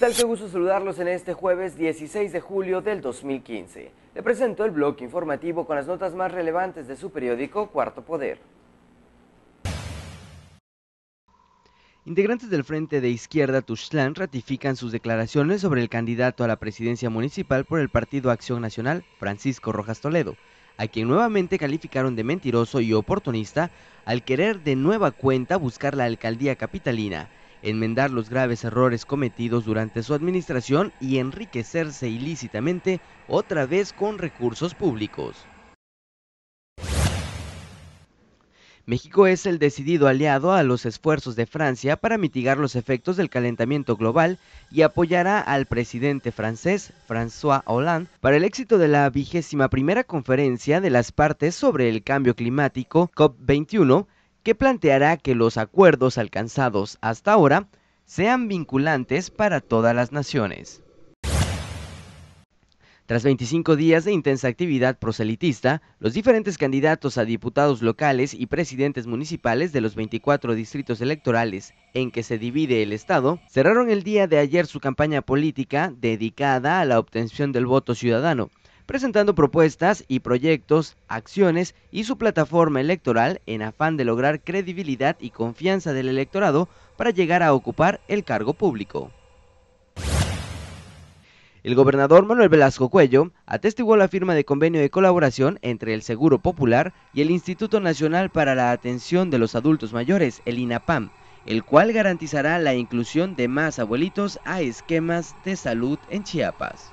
tal? Qué gusto saludarlos en este jueves 16 de julio del 2015. Le presento el bloque informativo con las notas más relevantes de su periódico Cuarto Poder. Integrantes del Frente de Izquierda Tuxtlán ratifican sus declaraciones sobre el candidato a la presidencia municipal por el Partido Acción Nacional, Francisco Rojas Toledo, a quien nuevamente calificaron de mentiroso y oportunista al querer de nueva cuenta buscar la alcaldía capitalina enmendar los graves errores cometidos durante su administración y enriquecerse ilícitamente otra vez con recursos públicos. México es el decidido aliado a los esfuerzos de Francia para mitigar los efectos del calentamiento global y apoyará al presidente francés François Hollande para el éxito de la vigésima primera conferencia de las partes sobre el cambio climático COP21 que planteará que los acuerdos alcanzados hasta ahora sean vinculantes para todas las naciones. Tras 25 días de intensa actividad proselitista, los diferentes candidatos a diputados locales y presidentes municipales de los 24 distritos electorales en que se divide el Estado cerraron el día de ayer su campaña política dedicada a la obtención del voto ciudadano, presentando propuestas y proyectos, acciones y su plataforma electoral en afán de lograr credibilidad y confianza del electorado para llegar a ocupar el cargo público. El gobernador Manuel Velasco Cuello atestiguó la firma de convenio de colaboración entre el Seguro Popular y el Instituto Nacional para la Atención de los Adultos Mayores, el INAPAM, el cual garantizará la inclusión de más abuelitos a esquemas de salud en Chiapas.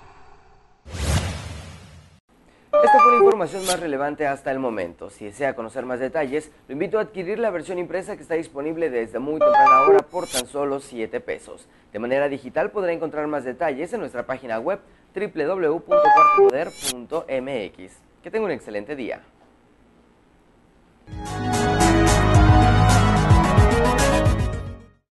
Esta fue la información más relevante hasta el momento. Si desea conocer más detalles, lo invito a adquirir la versión impresa que está disponible desde muy temprana hora por tan solo 7 pesos. De manera digital podrá encontrar más detalles en nuestra página web www.cuartopoder.mx. Que tenga un excelente día.